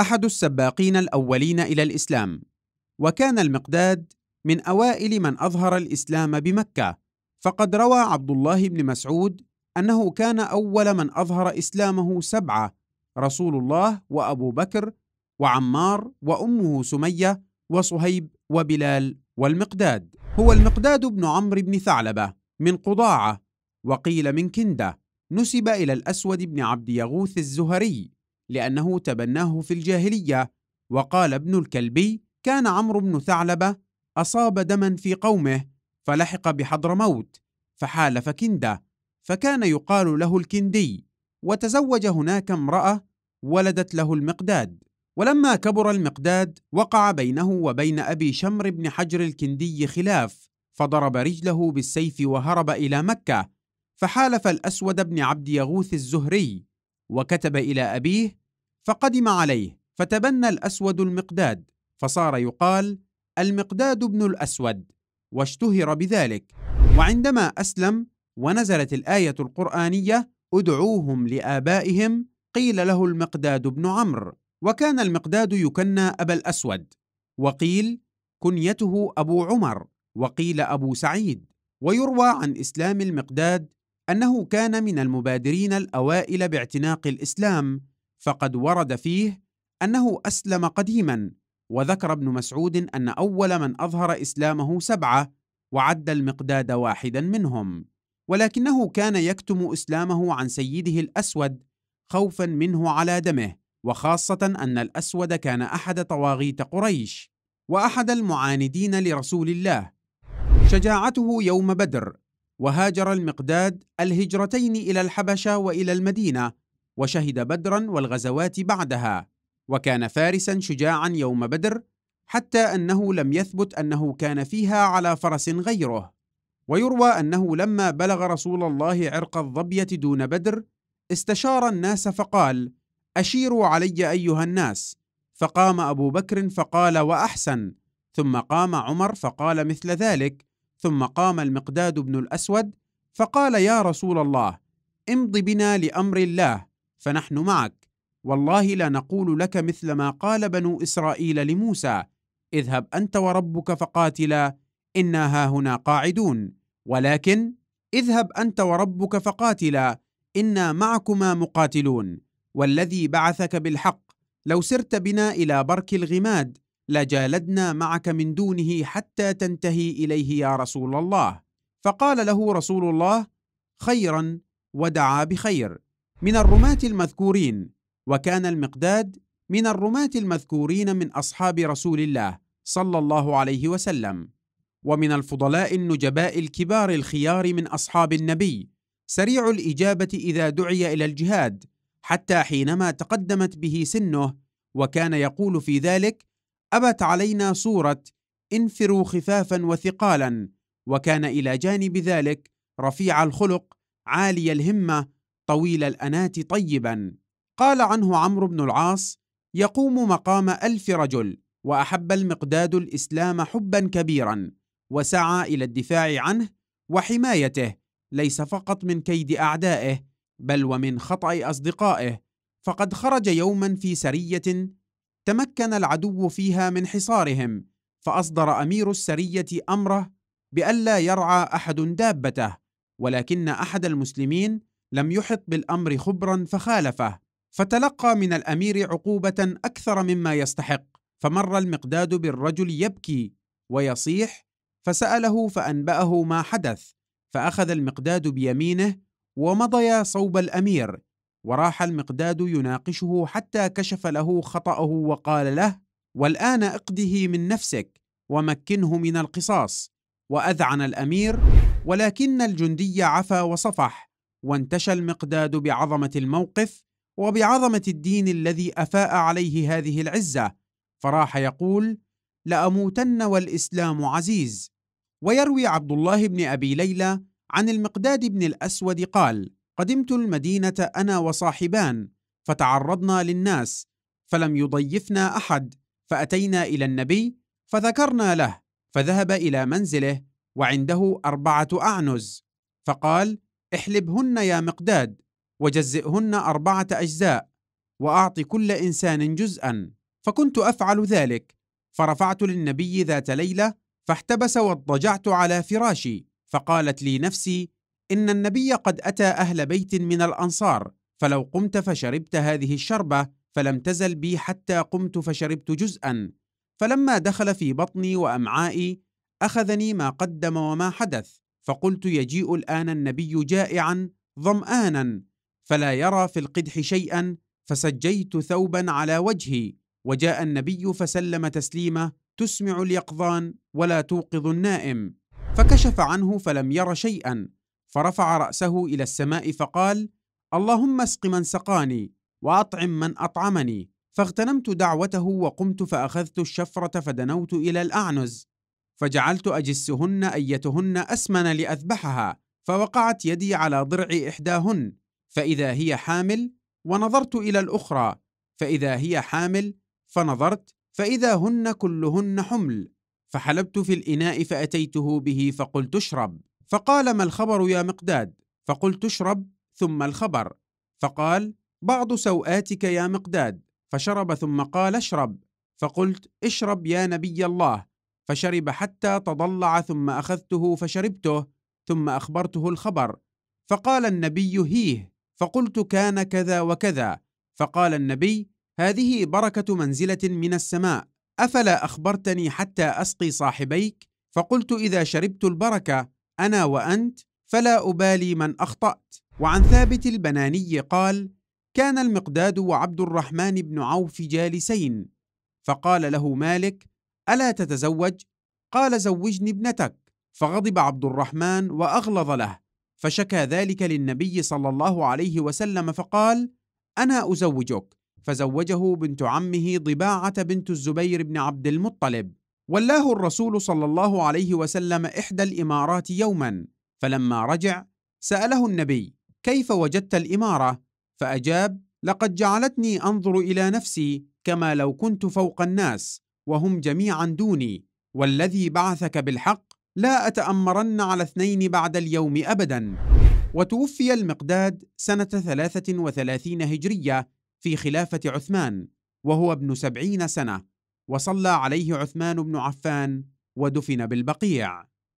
أحد السباقين الأولين إلى الإسلام، وكان المقداد من أوائل من أظهر الإسلام بمكة، فقد روى عبد الله بن مسعود أنه كان أول من أظهر إسلامه سبعة رسول الله وأبو بكر وعمار وأمه سمية وصهيب وبلال والمقداد هو المقداد بن عمرو بن ثعلبة من قضاعة وقيل من كندة نسب إلى الأسود بن عبد يغوث الزهري لأنه تبناه في الجاهلية وقال ابن الكلبي كان عمرو بن ثعلبة أصاب دما في قومه فلحق بحضرموت فحالف كندة فكان يقال له الكندي وتزوج هناك امرأة ولدت له المقداد ولما كبر المقداد وقع بينه وبين أبي شمر بن حجر الكندي خلاف فضرب رجله بالسيف وهرب إلى مكة فحالف الأسود بن عبد يغوث الزهري وكتب إلى أبيه فقدم عليه فتبنى الأسود المقداد فصار يقال المقداد بن الأسود واشتهر بذلك وعندما أسلم ونزلت الآية القرآنية ادعوهم لآبائهم قيل له المقداد بن عمرو وكان المقداد يكنى أبا الأسود وقيل كنيته أبو عمر وقيل أبو سعيد ويروى عن إسلام المقداد أنه كان من المبادرين الأوائل باعتناق الإسلام فقد ورد فيه أنه أسلم قديما وذكر ابن مسعود أن أول من أظهر إسلامه سبعة وعد المقداد واحدا منهم ولكنه كان يكتم إسلامه عن سيده الأسود خوفا منه على دمه وخاصة أن الأسود كان أحد طواغيت قريش وأحد المعاندين لرسول الله شجاعته يوم بدر وهاجر المقداد الهجرتين إلى الحبشة وإلى المدينة وشهد بدرا والغزوات بعدها وكان فارسا شجاعا يوم بدر حتى أنه لم يثبت أنه كان فيها على فرس غيره ويروى أنه لما بلغ رسول الله عرق الظبية دون بدر استشار الناس فقال أشيروا علي أيها الناس فقام أبو بكر فقال وأحسن ثم قام عمر فقال مثل ذلك ثم قام المقداد بن الاسود فقال يا رسول الله امض بنا لامر الله فنحن معك والله لا نقول لك مثل ما قال بنو اسرائيل لموسى اذهب انت وربك فقاتلا انا هاهنا قاعدون ولكن اذهب انت وربك فقاتلا انا معكما مقاتلون والذي بعثك بالحق لو سرت بنا الى برك الغماد لجالدنا معك من دونه حتى تنتهي اليه يا رسول الله فقال له رسول الله خيرا ودعا بخير من الرماه المذكورين وكان المقداد من الرماه المذكورين من اصحاب رسول الله صلى الله عليه وسلم ومن الفضلاء النجباء الكبار الخيار من اصحاب النبي سريع الاجابه اذا دعي الى الجهاد حتى حينما تقدمت به سنه وكان يقول في ذلك أبت علينا صورة انفروا خفافا وثقالا وكان إلى جانب ذلك رفيع الخلق عالي الهمة طويل الأنات طيبا قال عنه عمرو بن العاص يقوم مقام ألف رجل وأحب المقداد الإسلام حبا كبيرا وسعى إلى الدفاع عنه وحمايته ليس فقط من كيد أعدائه بل ومن خطأ أصدقائه فقد خرج يوما في سرية تمكن العدو فيها من حصارهم فأصدر أمير السرية أمره بألا يرعى أحد دابته ولكن أحد المسلمين لم يحط بالأمر خبرا فخالفه فتلقى من الأمير عقوبة أكثر مما يستحق فمر المقداد بالرجل يبكي ويصيح فسأله فأنبأه ما حدث فأخذ المقداد بيمينه ومضيا صوب الأمير وراح المقداد يناقشه حتى كشف له خطأه وقال له: والآن اقده من نفسك ومكنه من القصاص، وأذعن الأمير، ولكن الجندي عفا وصفح، وانتشى المقداد بعظمة الموقف وبعظمة الدين الذي أفاء عليه هذه العزة، فراح يقول: لأموتن والإسلام عزيز. ويروي عبد الله بن أبي ليلى عن المقداد بن الأسود قال: قدمت المدينة أنا وصاحبان فتعرضنا للناس فلم يضيفنا أحد فأتينا إلى النبي فذكرنا له فذهب إلى منزله وعنده أربعة أعنز فقال احلبهن يا مقداد وجزئهن أربعة أجزاء وأعط كل إنسان جزءا فكنت أفعل ذلك فرفعت للنبي ذات ليلة فاحتبس واضطجعت على فراشي فقالت لي نفسي إن النبي قد أتى أهل بيت من الأنصار فلو قمت فشربت هذه الشربة فلم تزل بي حتى قمت فشربت جزءا فلما دخل في بطني وأمعائي أخذني ما قدم وما حدث فقلت يجيء الآن النبي جائعا ظمآنا فلا يرى في القدح شيئا فسجيت ثوبا على وجهي وجاء النبي فسلم تسليمه تسمع اليقظان ولا توقظ النائم فكشف عنه فلم ير شيئا فرفع رأسه إلى السماء فقال اللهم اسق من سقاني وأطعم من أطعمني فاغتنمت دعوته وقمت فأخذت الشفرة فدنوت إلى الأعنز فجعلت أجسهن أيتهن أسمن لأذبحها فوقعت يدي على ضرع إحداهن فإذا هي حامل ونظرت إلى الأخرى فإذا هي حامل فنظرت فإذا هن كلهن حمل فحلبت في الإناء فأتيته به فقلت اشرب فقال ما الخبر يا مقداد فقلت اشرب ثم الخبر فقال بعض سوآتك يا مقداد فشرب ثم قال اشرب فقلت اشرب يا نبي الله فشرب حتى تضلع ثم أخذته فشربته ثم أخبرته الخبر فقال النبي هيه فقلت كان كذا وكذا فقال النبي هذه بركة منزلة من السماء أفلا أخبرتني حتى أسقي صاحبيك؟ فقلت إذا شربت البركة أنا وأنت فلا أبالي من أخطأت وعن ثابت البناني قال كان المقداد وعبد الرحمن بن عوف جالسين فقال له مالك ألا تتزوج؟ قال زوجني ابنتك فغضب عبد الرحمن وأغلظ له فشكى ذلك للنبي صلى الله عليه وسلم فقال أنا أزوجك فزوجه بنت عمه ضباعة بنت الزبير بن عبد المطلب ولاه الرسول صلى الله عليه وسلم إحدى الإمارات يوما فلما رجع سأله النبي كيف وجدت الإمارة؟ فأجاب لقد جعلتني أنظر إلى نفسي كما لو كنت فوق الناس وهم جميعا دوني والذي بعثك بالحق لا أتأمرن على اثنين بعد اليوم أبدا وتوفي المقداد سنة 33 هجرية في خلافة عثمان وهو ابن سبعين سنة وصلى عليه عثمان بن عفان ودفن بالبقيع